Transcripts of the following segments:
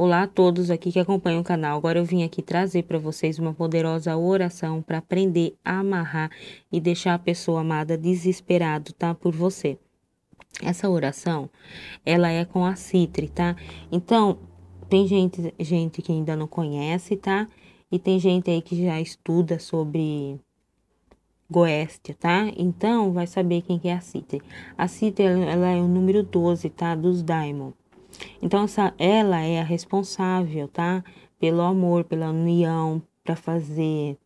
Olá a todos aqui que acompanham o canal. Agora eu vim aqui trazer para vocês uma poderosa oração para aprender a amarrar e deixar a pessoa amada desesperado, tá? Por você. Essa oração, ela é com a Citre, tá? Então, tem gente, gente que ainda não conhece, tá? E tem gente aí que já estuda sobre Goécia, tá? Então, vai saber quem que é a Citre. A Citre, ela é o número 12, tá? Dos Daimon. Então essa, ela é a responsável, tá? Pelo amor, pela união, para fazer,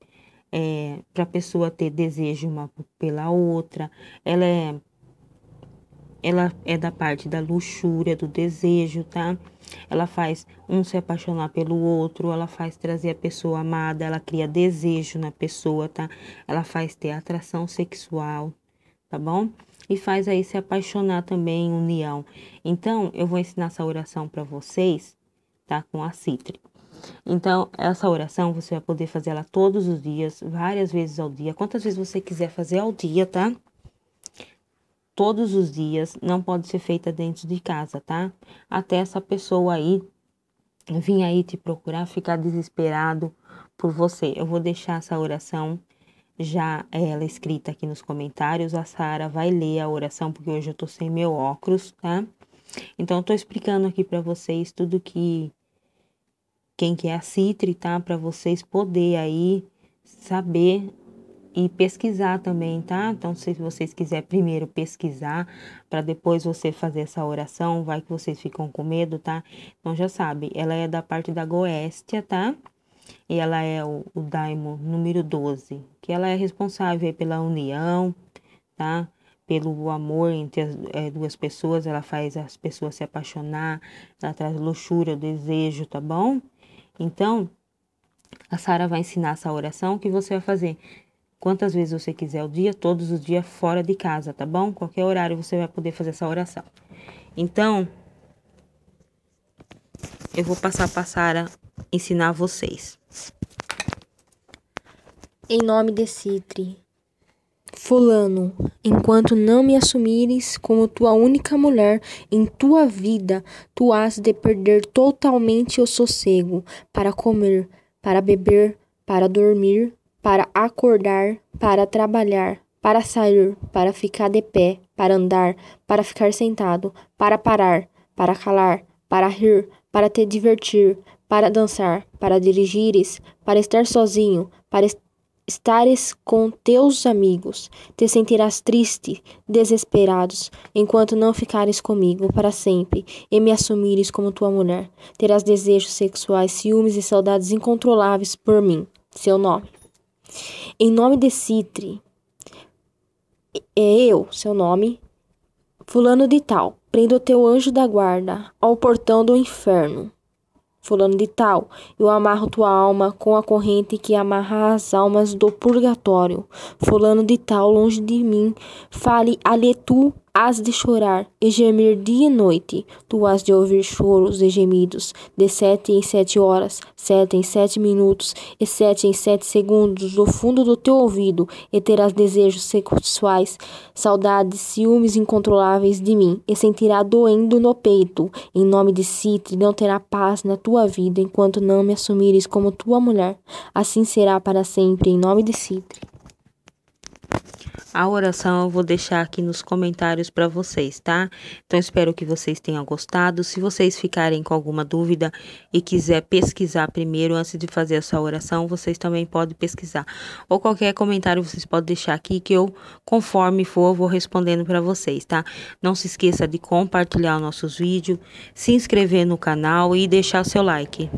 é, para a pessoa ter desejo uma pela outra. Ela é, ela é da parte da luxúria, do desejo, tá? Ela faz um se apaixonar pelo outro, ela faz trazer a pessoa amada, ela cria desejo na pessoa, tá? Ela faz ter atração sexual, tá bom? e faz aí se apaixonar também união. Então, eu vou ensinar essa oração para vocês, tá? Com a Citre. Então, essa oração você vai poder fazer ela todos os dias, várias vezes ao dia, quantas vezes você quiser fazer ao dia, tá? Todos os dias, não pode ser feita dentro de casa, tá? Até essa pessoa aí vir aí te procurar, ficar desesperado por você. Eu vou deixar essa oração já ela escrita aqui nos comentários. A Sara vai ler a oração, porque hoje eu tô sem meu óculos, tá? Então, eu tô explicando aqui para vocês tudo que. Quem quer é a Citri, tá? Para vocês poder aí saber e pesquisar também, tá? Então, se vocês quiserem primeiro pesquisar, para depois você fazer essa oração, vai que vocês ficam com medo, tá? Então, já sabe, ela é da parte da Goéstia, tá? e ela é o, o daimon número 12, que ela é responsável pela união, tá? Pelo amor entre as é, duas pessoas, ela faz as pessoas se apaixonar, ela traz luxúria, desejo, tá bom? Então, a Sara vai ensinar essa oração que você vai fazer quantas vezes você quiser o dia, todos os dias fora de casa, tá bom? Qualquer horário você vai poder fazer essa oração. Então, eu vou passar para Sara ensinar vocês. Em nome de Citre. Fulano, enquanto não me assumires como tua única mulher em tua vida, tu has de perder totalmente o sossego para comer, para beber, para dormir, para acordar, para trabalhar, para sair, para ficar de pé, para andar, para ficar sentado, para parar, para calar, para rir, para te divertir, para dançar, para dirigires, para estar sozinho, para est estares com teus amigos. Te sentirás triste, desesperados, enquanto não ficares comigo para sempre e me assumires como tua mulher. Terás desejos sexuais, ciúmes e saudades incontroláveis por mim. Seu nome. Em nome de Citre, é eu, seu nome, fulano de tal, prendo teu anjo da guarda ao portão do inferno fulano de tal, eu amarro tua alma com a corrente que amarra as almas do purgatório. Fulano de tal, longe de mim, fale ali tu Hás de chorar e gemer dia e noite, tu hás de ouvir choros e gemidos, de sete em sete horas, sete em sete minutos, e sete em sete segundos, do fundo do teu ouvido, e terás desejos sexuais, saudades, ciúmes incontroláveis de mim, e sentirá doendo no peito, em nome de Citre, não terá paz na tua vida, enquanto não me assumires como tua mulher, assim será para sempre, em nome de Citre. A oração eu vou deixar aqui nos comentários para vocês, tá? Então espero que vocês tenham gostado. Se vocês ficarem com alguma dúvida e quiser pesquisar primeiro antes de fazer a sua oração, vocês também podem pesquisar. Ou qualquer comentário vocês podem deixar aqui que eu, conforme for, vou respondendo para vocês, tá? Não se esqueça de compartilhar nossos vídeos, se inscrever no canal e deixar seu like.